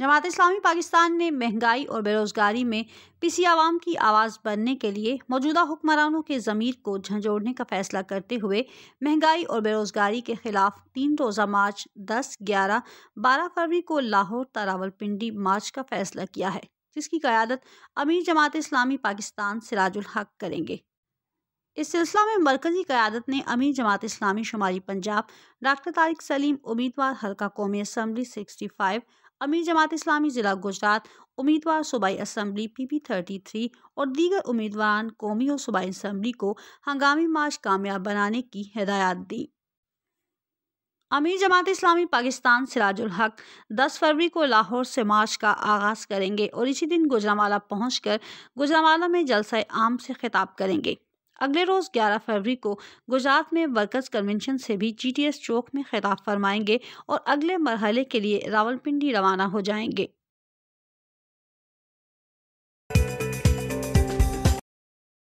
जमात इस्लामी पाकिस्तान ने महंगाई और बेरोज़गारी में पिसी आवाम की आवाज़ बनने के लिए मौजूदा हुक्मरानों के ज़मीर को झंझोड़ने का फैसला करते हुए महंगाई और बेरोज़गारी के खिलाफ तीन रोज़ा मार्च दस ग्यारह बारह फरवरी को लाहौर तरावलपिंडी मार्च का फैसला किया है जिसकी क़्यादत अमीर जमात इस्लामी पाकिस्तान सिराजुल हक करेंगे इस सिलसिला में मरकजी क़्यादत ने अमीर जमात इस्लामी शुमारी पंजाब डॉक्टर तारिक सलीम उम्मीदवार हल्का कौमी असम्बली सिक्सटी फाइव अमीर जमात इस्लामी ज़िला गुजरात उम्मीदवार सूबाई assembly P P thirty three और दीगर उम्मीदवार कौमी और सूबाई असम्बली को हंगामी मार्च कामयाब बनाने की हदायत दी अमीर जमात इस्लामी पाकिस्तान सिराजुल हक 10 फरवरी को लाहौर से मार्च का आगाज़ करेंगे और इसी दिन गुजरावाला पहुँच कर गुजरावाला में जलसा आम से खिताब करेंगे अगले रोज़ 11 फरवरी को गुजरात में वर्कर्स कन्वेंशन से भी जीटीएस चौक में खिताब फरमाएंगे और अगले मरहले के लिए रावलपिंडी रवाना हो जाएंगे